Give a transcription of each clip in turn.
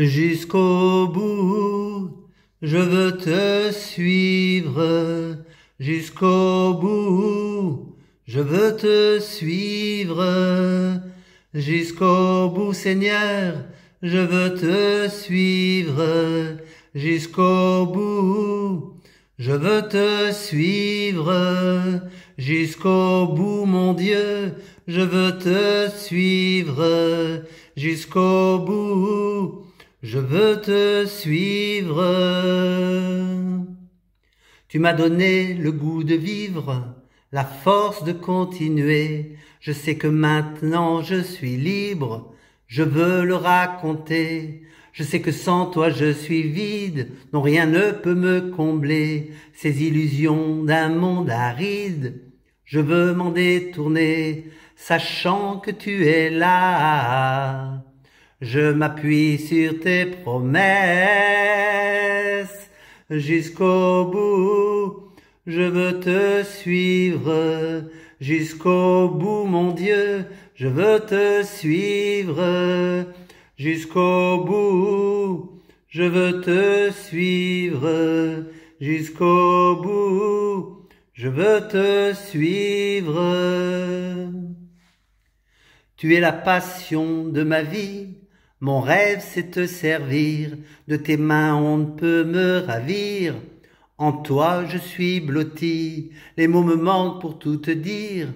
Jusqu'au bout, je veux te suivre. Jusqu'au bout, je veux te suivre. Jusqu'au bout, Seigneur, je veux te suivre. Jusqu'au bout, je veux te suivre. Jusqu'au bout, mon Dieu, je veux te suivre. Jusqu'au bout, je veux te suivre. Tu m'as donné le goût de vivre, la force de continuer. Je sais que maintenant je suis libre, je veux le raconter. Je sais que sans toi je suis vide, non rien ne peut me combler. Ces illusions d'un monde aride, je veux m'en détourner, sachant que tu es là. Je m'appuie sur tes promesses jusqu'au bout. Je veux te suivre jusqu'au bout, mon Dieu. Je veux te suivre jusqu'au bout. Je veux te suivre jusqu'au bout. Je veux te suivre. Tu es la passion de ma vie. Mon rêve, c'est te servir, de tes mains on ne peut me ravir. En toi, je suis blotti, les mots me manquent pour tout te dire.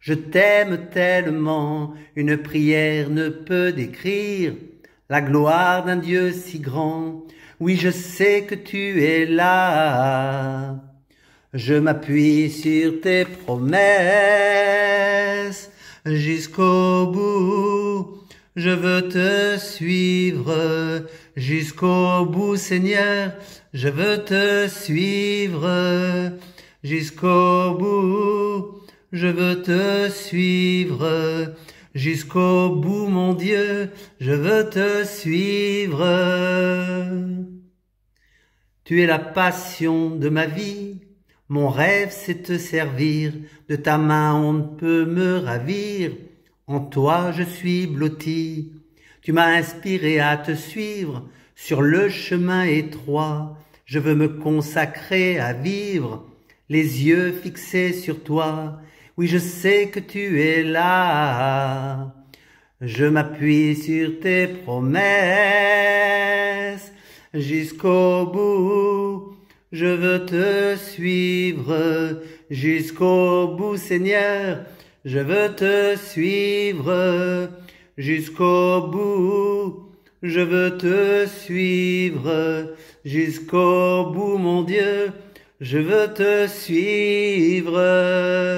Je t'aime tellement, une prière ne peut décrire la gloire d'un Dieu si grand. Oui, je sais que tu es là. Je m'appuie sur tes promesses jusqu'au bout. Je veux te suivre jusqu'au bout, Seigneur. Je veux te suivre jusqu'au bout. Je veux te suivre jusqu'au bout, mon Dieu. Je veux te suivre. Tu es la passion de ma vie. Mon rêve, c'est te servir. De ta main, on ne peut me ravir. En toi je suis blotti, tu m'as inspiré à te suivre sur le chemin étroit. Je veux me consacrer à vivre, les yeux fixés sur toi. Oui, je sais que tu es là. Je m'appuie sur tes promesses jusqu'au bout. Je veux te suivre jusqu'au bout, Seigneur. Je veux te suivre jusqu'au bout. Je veux te suivre jusqu'au bout, mon Dieu. Je veux te suivre.